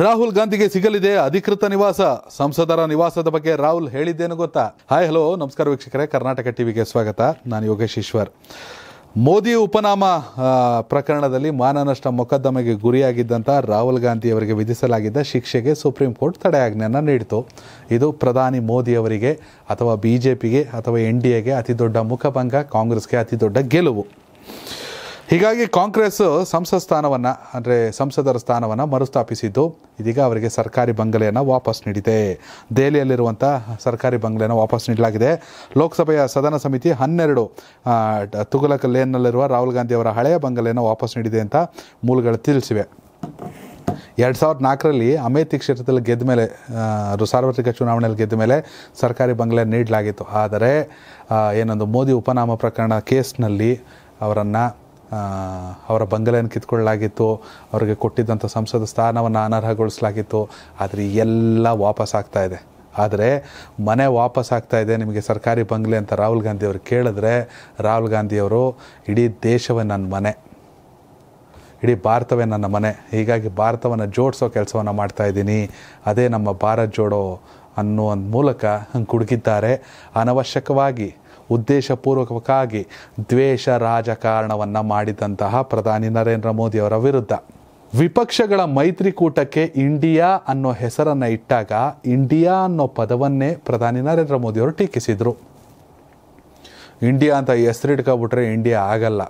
ರಾಹುಲ್ ಗಾಂಧಿಗೆ ಸಿಗಲಿದೆ ಅಧಿಕೃತ ನಿವಾಸ ಸಂಸದರ ನಿವಾಸದ ಬಗ್ಗೆ ರಾಹುಲ್ ಹೇಳಿದ್ದೇನು ಗೊತ್ತಾ ಹಾಯ್ ಹಲೋ ನಮಸ್ಕಾರ ವೀಕ್ಷಕರೇ ಕರ್ನಾಟಕ ಟಿವಿಗೆ ಸ್ವಾಗತ ನಾನು ಯೋಗೇಶ್ ಈಶ್ವರ್ ಮೋದಿ ಉಪನಾಮ ಪ್ರಕರಣದಲ್ಲಿ ಮಾನನಷ್ಟ ಮೊಕದ್ದಮೆಗೆ ಗುರಿಯಾಗಿದ್ದಂಥ ರಾಹುಲ್ ಗಾಂಧಿ ಅವರಿಗೆ ವಿಧಿಸಲಾಗಿದ್ದ ಶಿಕ್ಷೆಗೆ ಸುಪ್ರೀಂ ಕೋರ್ಟ್ ತಡೆಯಾಜ್ಞೆಯನ್ನು ನೀಡಿತು ಇದು ಪ್ರಧಾನಿ ಮೋದಿ ಅವರಿಗೆ ಅಥವಾ ಬಿ ಜೆ ಪಿಗೆ ಅಥವಾ ಎನ್ ಡಿ ಎಗೆ ಅತಿ ದೊಡ್ಡ ಮುಖಭಂಗ ಕಾಂಗ್ರೆಸ್ಗೆ ಅತಿ ದೊಡ್ಡ ಗೆಲುವು ಹೀಗಾಗಿ ಕಾಂಗ್ರೆಸ್ ಸಂಸತ್ ಸ್ಥಾನವನ್ನು ಅಂದರೆ ಸಂಸದರ ಸ್ಥಾನವನ್ನು ಮರುಸ್ಥಾಪಿಸಿದ್ದು ಇದೀಗ ಅವರಿಗೆ ಸರ್ಕಾರಿ ಬಂಗಲೆಯನ್ನು ವಾಪಸ್ ನೀಡಿದೆ ದೆಹಲಿಯಲ್ಲಿರುವಂಥ ಸರ್ಕಾರಿ ಬಂಗಲೆಯನ್ನು ವಾಪಸ್ ನೀಡಲಾಗಿದೆ ಲೋಕಸಭೆಯ ಸದನ ಸಮಿತಿ ಹನ್ನೆರಡು ತುಗಲಕ ಲೇನ್ನಲ್ಲಿರುವ ರಾಹುಲ್ ಗಾಂಧಿ ಅವರ ಹಳೆಯ ಬಂಗಲೆಯನ್ನು ವಾಪಸ್ ನೀಡಿದೆ ಅಂತ ಮೂಲಗಳು ತಿಳಿಸಿವೆ ಎರಡು ಸಾವಿರದ ನಾಲ್ಕರಲ್ಲಿ ಅಮೇಥಿ ಕ್ಷೇತ್ರದಲ್ಲಿ ಗೆದ್ದ ಮೇಲೆ ಸಾರ್ವತ್ರಿಕ ಚುನಾವಣೆಯಲ್ಲಿ ಗೆದ್ದ ಮೇಲೆ ಸರ್ಕಾರಿ ಬಂಗಲೆ ನೀಡಲಾಗಿತ್ತು ಆದರೆ ಏನೊಂದು ಮೋದಿ ಉಪನಾಮ ಪ್ರಕರಣ ಕೇಸ್ನಲ್ಲಿ ಅವರನ್ನು ಅವರ ಬಂಗಲೆಯನ್ನು ಕಿತ್ಕೊಳ್ಳಲಾಗಿತ್ತು ಅವರಿಗೆ ಕೊಟ್ಟಿದ್ದಂಥ ಸಂಸದ ಸ್ಥಾನವನ್ನು ಅನರ್ಹಗೊಳಿಸಲಾಗಿತ್ತು ಆದರೆ ಎಲ್ಲ ವಾಪಸ್ ಆಗ್ತಾ ಇದೆ ಆದರೆ ಮನೆ ವಾಪಸ್ ಆಗ್ತಾ ಇದೆ ನಿಮಗೆ ಸರ್ಕಾರಿ ಬಂಗಲೆ ಅಂತ ರಾಹುಲ್ ಗಾಂಧಿ ಅವರು ಕೇಳಿದ್ರೆ ರಾಹುಲ್ ಗಾಂಧಿಯವರು ಇಡೀ ದೇಶವೇ ನನ್ನ ಮನೆ ಇಡೀ ಭಾರತವೇ ನನ್ನ ಮನೆ ಹೀಗಾಗಿ ಭಾರತವನ್ನು ಜೋಡಿಸೋ ಕೆಲಸವನ್ನು ಮಾಡ್ತಾಯಿದ್ದೀನಿ ಅದೇ ನಮ್ಮ ಭಾರತ್ ಜೋಡೋ ಅನ್ನೋ ಮೂಲಕ ಕುಡುಗಿದ್ದಾರೆ ಅನವಶ್ಯಕವಾಗಿ ಉದ್ದೇಶಪೂರ್ವಕವಾಗಿ ದ್ವೇಷ ರಾಜಕಾರಣವನ್ನು ಮಾಡಿದಂತಹ ಪ್ರಧಾನಿ ನರೇಂದ್ರ ಮೋದಿಯವರ ವಿರುದ್ಧ ವಿಪಕ್ಷಗಳ ಮೈತ್ರಿಕೂಟಕ್ಕೆ ಇಂಡಿಯಾ ಅನ್ನೋ ಹೆಸರನ್ನು ಇಟ್ಟಾಗ ಇಂಡಿಯಾ ಅನ್ನೋ ಪದವನ್ನೇ ಪ್ರಧಾನಿ ನರೇಂದ್ರ ಮೋದಿಯವರು ಟೀಕಿಸಿದರು ಇಂಡಿಯಾ ಅಂತ ಹೆಸರಿಟ್ಕೊಬಿಟ್ರೆ ಇಂಡಿಯಾ ಆಗಲ್ಲ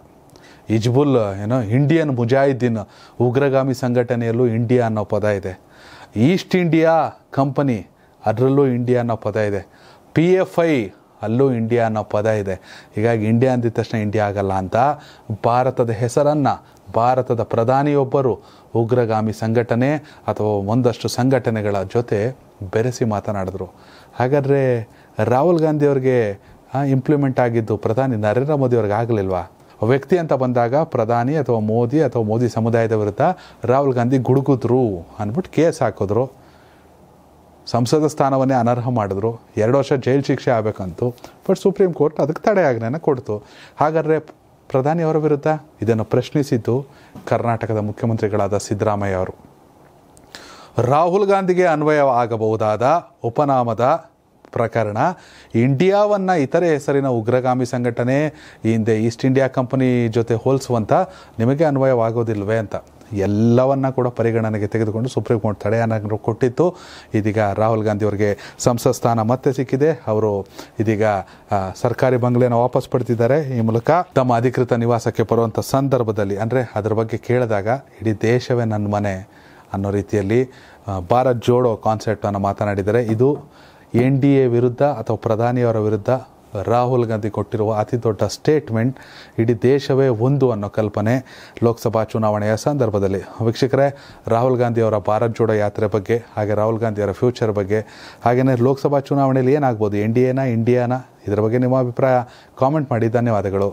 ಇಜ್ಬುಲ್ ಏನೋ ಇಂಡಿಯನ್ ಮುಜಾಹಿದ್ದೀನ್ ಉಗ್ರಗಾಮಿ ಸಂಘಟನೆಯಲ್ಲೂ ಇಂಡಿಯಾ ಅನ್ನೋ ಪದ ಇದೆ ಈಸ್ಟ್ ಇಂಡಿಯಾ ಕಂಪನಿ ಅದರಲ್ಲೂ ಇಂಡಿಯಾ ಅನ್ನೋ ಪದ ಇದೆ ಪಿ ಎಫ್ ಐ ಅಲ್ಲೂ ಇಂಡಿಯಾ ಅನ್ನೋ ಪದ ಇದೆ ಹೀಗಾಗಿ ಇಂಡಿಯಾ ಅಂದಿದ ತಕ್ಷಣ ಇಂಡಿಯಾ ಆಗಲ್ಲ ಅಂತ ಭಾರತದ ಹೆಸರನ್ನು ಭಾರತದ ಪ್ರಧಾನಿಯೊಬ್ಬರು ಉಗ್ರಗಾಮಿ ಸಂಘಟನೆ ಅಥವಾ ಒಂದಷ್ಟು ಸಂಘಟನೆಗಳ ಜೊತೆ ಬೆರೆಸಿ ಮಾತನಾಡಿದ್ರು ಹಾಗಾದರೆ ರಾಹುಲ್ ಗಾಂಧಿಯವ್ರಿಗೆ ಇಂಪ್ಲಿಮೆಂಟ್ ಆಗಿದ್ದು ಪ್ರಧಾನಿ ನರೇಂದ್ರ ಮೋದಿಯವ್ರಿಗೆ ಆಗಲಿಲ್ವಾ ವ್ಯಕ್ತಿ ಅಂತ ಬಂದಾಗ ಪ್ರಧಾನಿ ಅಥವಾ ಮೋದಿ ಅಥವಾ ಮೋದಿ ಸಮುದಾಯದ ವಿರುದ್ಧ ರಾಹುಲ್ ಗಾಂಧಿ ಗುಡುಗಿದ್ರು ಅಂದ್ಬಿಟ್ಟು ಕೇಸ್ ಹಾಕಿದ್ರು ಸಂಸದ ಸ್ಥಾನವನ್ನೇ ಅನರ್ಹ ಮಾಡಿದ್ರು ಎರಡು ವರ್ಷ ಜೈಲು ಶಿಕ್ಷೆ ಆಗಬೇಕಂತು ಬಟ್ ಸುಪ್ರೀಂ ಕೋರ್ಟ್ ಅದಕ್ಕೆ ತಡೆಯಾಜ್ಞೆನ ಕೊಡ್ತು ಹಾಗಾದರೆ ಪ್ರಧಾನಿಯವರ ವಿರುದ್ಧ ಇದನ್ನು ಪ್ರಶ್ನಿಸಿದ್ದು ಕರ್ನಾಟಕದ ಮುಖ್ಯಮಂತ್ರಿಗಳಾದ ಸಿದ್ದರಾಮಯ್ಯ ಅವರು ರಾಹುಲ್ ಗಾಂಧಿಗೆ ಅನ್ವಯ ಆಗಬಹುದಾದ ಉಪನಾಮದ ಪ್ರಕರಣ ಇಂಡಿಯಾವನ್ನು ಇತರೆ ಹೆಸರಿನ ಉಗ್ರಗಾಮಿ ಸಂಘಟನೆ ಹಿಂದೆ ಈಸ್ಟ್ ಇಂಡಿಯಾ ಕಂಪನಿ ಜೊತೆ ಹೋಲಿಸುವಂಥ ನಿಮಗೆ ಅನ್ವಯವಾಗೋದಿಲ್ವೇ ಅಂತ ಎಲ್ಲವನ್ನ ಕೂಡ ಪರಿಗಣನೆಗೆ ತೆಗೆದುಕೊಂಡು ಸುಪ್ರೀಂ ಕೋರ್ಟ್ ತಡೆಯನ್ನು ಕೊಟ್ಟಿತ್ತು ಇದೀಗ ರಾಹುಲ್ ಗಾಂಧಿ ಅವರಿಗೆ ಸಂಸತ್ ಸ್ಥಾನ ಮತ್ತೆ ಸಿಕ್ಕಿದೆ ಅವರು ಇದೀಗ ಸರ್ಕಾರಿ ಬಂಗ್ಲೆಯನ್ನು ವಾಪಸ್ ಪಡ್ತಿದ್ದಾರೆ ಈ ಮೂಲಕ ತಮ್ಮ ಅಧಿಕೃತ ನಿವಾಸಕ್ಕೆ ಬರುವಂಥ ಸಂದರ್ಭದಲ್ಲಿ ಅಂದರೆ ಅದರ ಬಗ್ಗೆ ಕೇಳಿದಾಗ ಇಡೀ ದೇಶವೇ ನನ್ನ ಮನೆ ಅನ್ನೋ ರೀತಿಯಲ್ಲಿ ಭಾರತ್ ಜೋಡೋ ಕಾನ್ಸೆಪ್ಟನ್ನು ಮಾತನಾಡಿದರೆ ಇದು ಎನ್ ಡಿ ಎ ವಿರುದ್ಧ ಅಥವಾ ಪ್ರಧಾನಿಯವರ ವಿರುದ್ಧ ರಾಹುಲ್ ಗಾಂಧಿ ಕೊಟ್ಟಿರುವ ಅತಿ ದೊಡ್ಡ ಸ್ಟೇಟ್ಮೆಂಟ್ ಇಡೀ ದೇಶವೇ ಒಂದು ಅನ್ನೋ ಕಲ್ಪನೆ ಲೋಕಸಭಾ ಚುನಾವಣೆಯ ಸಂದರ್ಭದಲ್ಲಿ ವೀಕ್ಷಕರೇ ರಾಹುಲ್ ಗಾಂಧಿಯವರ ಭಾರತ್ ಜೋಡೋ ಯಾತ್ರೆ ಬಗ್ಗೆ ಹಾಗೆ ರಾಹುಲ್ ಗಾಂಧಿಯವರ ಫ್ಯೂಚರ್ ಬಗ್ಗೆ ಹಾಗೆಯೇ ಲೋಕಸಭಾ ಚುನಾವಣೆಯಲ್ಲಿ ಏನಾಗ್ಬೋದು ಎನ್ ಡಿ ಎನ ಇಂಡಿಯಾನ ಇದರ ಬಗ್ಗೆ ನಿಮ್ಮ ಅಭಿಪ್ರಾಯ ಕಾಮೆಂಟ್ ಮಾಡಿ ಧನ್ಯವಾದಗಳು